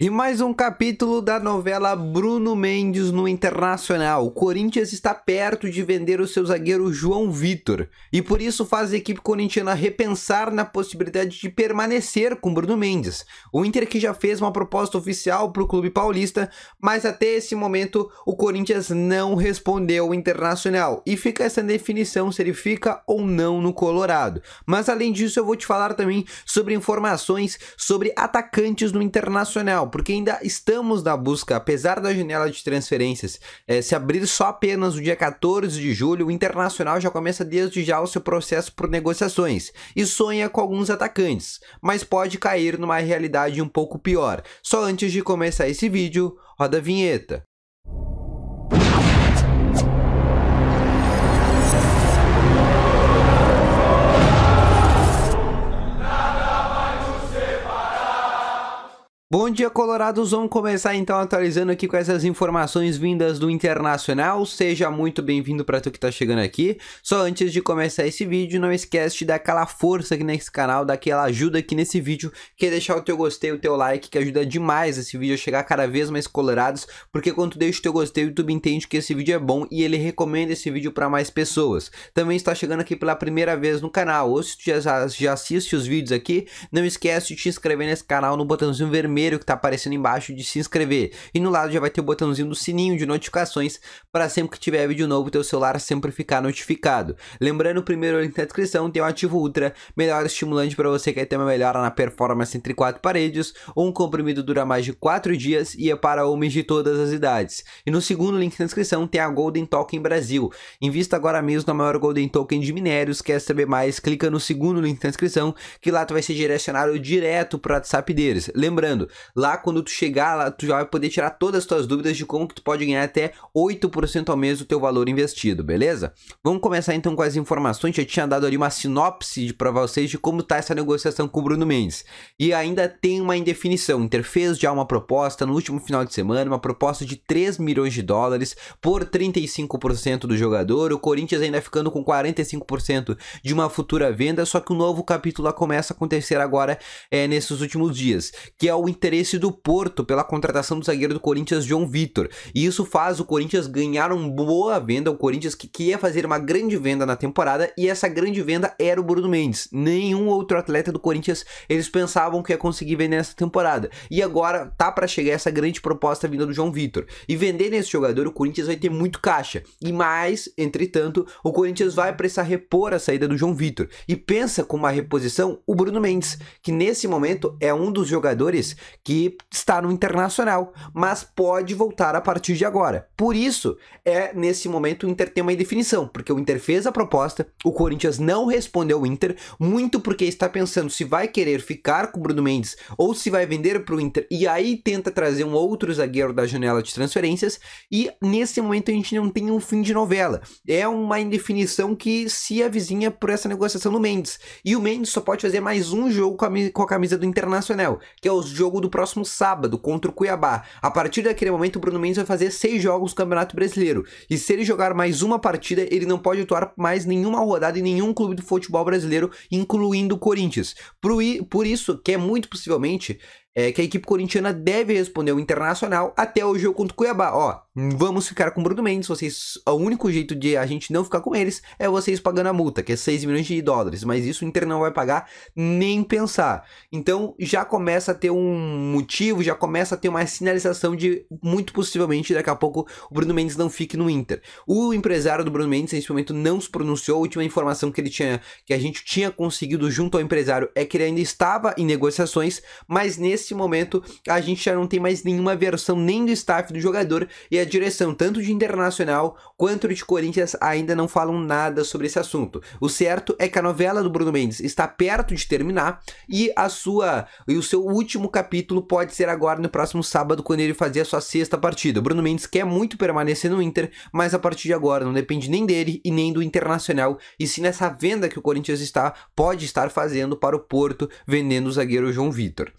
E mais um capítulo da novela Bruno Mendes no Internacional. O Corinthians está perto de vender o seu zagueiro João Vitor e por isso faz a equipe corintiana repensar na possibilidade de permanecer com Bruno Mendes. O Inter que já fez uma proposta oficial para o clube paulista, mas até esse momento o Corinthians não respondeu ao Internacional e fica essa definição se ele fica ou não no Colorado. Mas além disso eu vou te falar também sobre informações sobre atacantes no Internacional legal, porque ainda estamos na busca, apesar da janela de transferências é, se abrir só apenas o dia 14 de julho, o Internacional já começa desde já o seu processo por negociações e sonha com alguns atacantes, mas pode cair numa realidade um pouco pior. Só antes de começar esse vídeo, roda a vinheta. Bom dia, Colorados. Vamos começar então atualizando aqui com essas informações vindas do Internacional. Seja muito bem-vindo para tu que está chegando aqui. Só antes de começar esse vídeo, não esquece de dar aquela força aqui nesse canal, daquela ajuda aqui nesse vídeo, que é deixar o teu gostei, o teu like, que ajuda demais esse vídeo a chegar cada vez mais colorados, porque quando tu deixa o teu gostei, o YouTube entende que esse vídeo é bom e ele recomenda esse vídeo para mais pessoas. Também está chegando aqui pela primeira vez no canal, ou se tu já, já assiste os vídeos aqui, não esquece de te inscrever nesse canal no botãozinho vermelho que tá aparecendo embaixo de se inscrever. E no lado já vai ter o botãozinho do sininho de notificações para sempre que tiver vídeo novo, teu celular sempre ficar notificado. Lembrando, o primeiro link na descrição tem o ativo Ultra, melhor estimulante para você que quer ter uma melhora na performance entre quatro paredes. Um comprimido dura mais de quatro dias e é para homens de todas as idades. E no segundo link na descrição tem a Golden Token Brasil. Invista agora mesmo na maior Golden Token de minérios. Quer saber mais? Clica no segundo link na descrição que lá tu vai ser direcionado direto para o WhatsApp deles. Lembrando, Lá quando tu chegar lá, tu já vai poder tirar todas as tuas dúvidas de como que tu pode ganhar até 8% ao mês do teu valor investido, beleza? Vamos começar então com as informações. Já tinha dado ali uma sinopse para vocês de como tá essa negociação com o Bruno Mendes. E ainda tem uma indefinição. Interfez já uma proposta no último final de semana, uma proposta de 3 milhões de dólares por 35% do jogador. O Corinthians ainda ficando com 45% de uma futura venda, só que um novo capítulo começa a acontecer agora é, nesses últimos dias, que é o interesse do Porto pela contratação do zagueiro do Corinthians, João Vitor. E isso faz o Corinthians ganhar uma boa venda, o Corinthians que, queria fazer uma grande venda na temporada, e essa grande venda era o Bruno Mendes. Nenhum outro atleta do Corinthians eles pensavam que ia conseguir vender nessa temporada. E agora tá para chegar essa grande proposta vinda do João Vitor. E vender nesse jogador, o Corinthians vai ter muito caixa. E mais, entretanto, o Corinthians vai precisar repor a saída do João Vitor. E pensa com uma reposição o Bruno Mendes, que nesse momento é um dos jogadores que está no internacional, mas pode voltar a partir de agora. Por isso, é nesse momento o Inter tem uma indefinição, porque o Inter fez a proposta, o Corinthians não respondeu o Inter, muito porque está pensando se vai querer ficar com o Bruno Mendes ou se vai vender para o Inter e aí tenta trazer um outro zagueiro da janela de transferências. E nesse momento a gente não tem um fim de novela. É uma indefinição que se avizinha por essa negociação do Mendes. E o Mendes só pode fazer mais um jogo com a camisa do Internacional, que é os jogos jogo do próximo sábado contra o Cuiabá. A partir daquele momento, o Bruno Mendes vai fazer seis jogos no Campeonato Brasileiro. E se ele jogar mais uma partida, ele não pode atuar mais nenhuma rodada em nenhum clube do futebol brasileiro, incluindo o Corinthians. Por isso, que é muito possivelmente é, que a equipe corintiana deve responder ao Internacional até o jogo contra o Cuiabá. Ó, vamos ficar com o Bruno Mendes, vocês, o único jeito de a gente não ficar com eles é vocês pagando a multa, que é 6 milhões de dólares, mas isso o Inter não vai pagar nem pensar. Então já começa a ter um motivo, já começa a ter uma sinalização de muito possivelmente daqui a pouco o Bruno Mendes não fique no Inter. O empresário do Bruno Mendes nesse momento não se pronunciou, a última informação que ele tinha, que a gente tinha conseguido junto ao empresário é que ele ainda estava em negociações, mas nesse nesse momento a gente já não tem mais nenhuma versão nem do staff do jogador e a direção tanto de Internacional quanto de Corinthians ainda não falam nada sobre esse assunto. O certo é que a novela do Bruno Mendes está perto de terminar e a sua e o seu último capítulo pode ser agora no próximo sábado quando ele fazer a sua sexta partida. O Bruno Mendes quer muito permanecer no Inter, mas a partir de agora não depende nem dele e nem do Internacional e sim nessa venda que o Corinthians está pode estar fazendo para o Porto vendendo o zagueiro João Vitor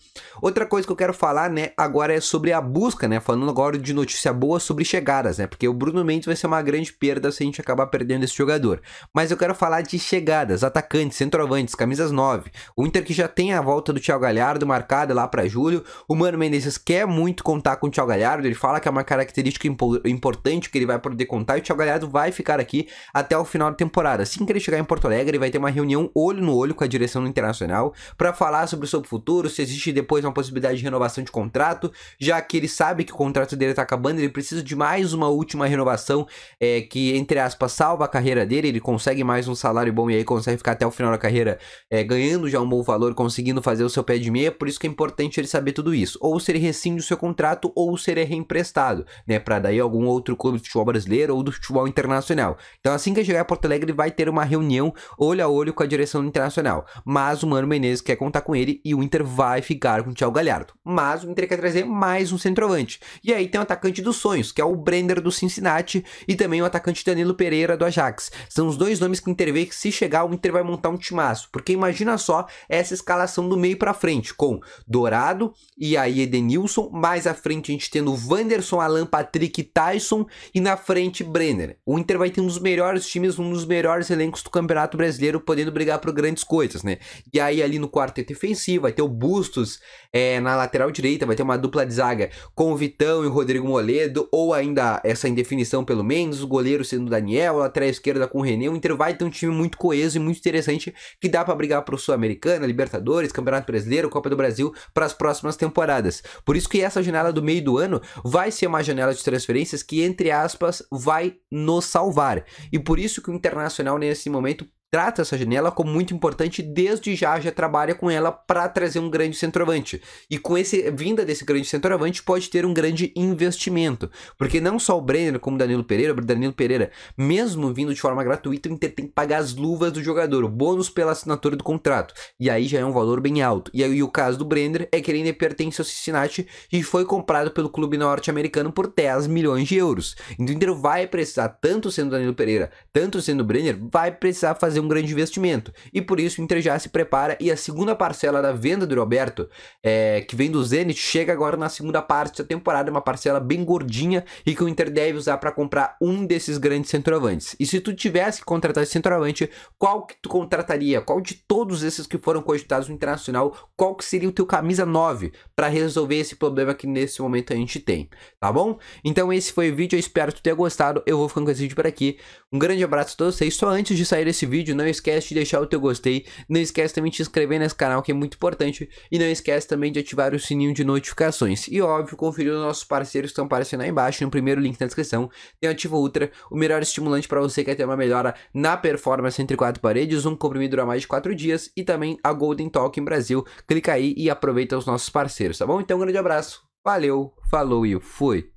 outra coisa que eu quero falar, né, agora é sobre a busca, né? Falando agora de notícia boa sobre chegadas, né? Porque o Bruno Mendes vai ser uma grande perda se a gente acabar perdendo esse jogador. Mas eu quero falar de chegadas, atacantes, centroavantes, camisas 9. O Inter que já tem a volta do Thiago Galhardo marcada lá para julho. O Mano Mendes quer muito contar com o Thiago Galhardo, ele fala que é uma característica impo importante que ele vai poder contar e o Thiago Galhardo vai ficar aqui até o final da temporada. Assim que ele chegar em Porto Alegre, ele vai ter uma reunião olho no olho com a direção do Internacional para falar sobre o seu futuro, se existe depois uma possibilidade possibilidade de renovação de contrato, já que ele sabe que o contrato dele está acabando, ele precisa de mais uma última renovação é, que, entre aspas, salva a carreira dele, ele consegue mais um salário bom e aí consegue ficar até o final da carreira é, ganhando já um bom valor, conseguindo fazer o seu pé de meia, por isso que é importante ele saber tudo isso. Ou se ele rescinde o seu contrato, ou se ele é reemprestado, né, para daí algum outro clube de futebol brasileiro ou do futebol internacional. Então assim que chegar a Porto Alegre, ele vai ter uma reunião olho a olho com a direção internacional. Mas o Mano Menezes quer contar com ele e o Inter vai ficar com o Thiago Galhardo. Mas o Inter quer trazer mais um centroavante. E aí tem o atacante dos sonhos, que é o Brenner do Cincinnati, e também o atacante Danilo Pereira do Ajax. São os dois nomes que o Inter vê que se chegar, o Inter vai montar um timaço. Porque imagina só essa escalação do meio para frente, com Dourado e aí Edenilson, mais à frente a gente tendo Wanderson, Alan Patrick Tyson, e na frente Brenner. O Inter vai ter um dos melhores times, um dos melhores elencos do Campeonato Brasileiro, podendo brigar por grandes coisas, né? E aí ali no quarteto defensivo, vai ter o Bustos, é, na lateral direita vai ter uma dupla de zaga com o Vitão e o Rodrigo Moledo, ou ainda essa indefinição pelo menos, o goleiro sendo o Daniel, a lateral esquerda com o René. O Inter vai ter um time muito coeso e muito interessante que dá para brigar pro Sul-Americana, Libertadores, Campeonato Brasileiro, Copa do Brasil para as próximas temporadas. Por isso que essa janela do meio do ano vai ser uma janela de transferências que, entre aspas, vai nos salvar. E por isso que o Internacional nesse momento trata essa janela como muito importante desde já já trabalha com ela para trazer um grande centroavante. E com esse vinda desse grande centroavante pode ter um grande investimento, porque não só o Brenner como o Danilo Pereira, o Danilo Pereira, mesmo vindo de forma gratuita, o Inter tem que pagar as luvas do jogador, o bônus pela assinatura do contrato. E aí já é um valor bem alto. E aí o caso do Brenner é que ele ainda pertence ao Cincinnati e foi comprado pelo clube norte-americano por 10 milhões de euros. Então o Inter vai precisar tanto sendo Danilo Pereira, tanto sendo Brenner, vai precisar fazer um um grande investimento. E por isso o Inter já se prepara e a segunda parcela da venda do Roberto, é, que vem do Zenit, chega agora na segunda parte da temporada, uma parcela bem gordinha e que o Inter deve usar para comprar um desses grandes centroavantes. E se tu tivesse que contratar esse centroavante, qual que tu contrataria? Qual de todos esses que foram cogitados no Internacional, qual que seria o teu camisa 9 para resolver esse problema que nesse momento a gente tem, tá bom? Então esse foi o vídeo, eu espero que tu tenha gostado. Eu vou ficando com esse vídeo por aqui. Um grande abraço a todos vocês. Só antes de sair esse vídeo, vídeo, não esquece de deixar o teu gostei, não esquece também de se inscrever nesse canal que é muito importante e não esquece também de ativar o sininho de notificações. E óbvio, conferir os nossos parceiros que estão aparecendo aí embaixo, no primeiro link na descrição, tem o Ativo Ultra, o melhor estimulante para você que quer ter uma melhora na performance entre quatro paredes, um comprimido dura mais de 4 dias e também a Golden Talk em Brasil. Clica aí e aproveita os nossos parceiros, tá bom? Então um grande abraço, valeu, falou e fui!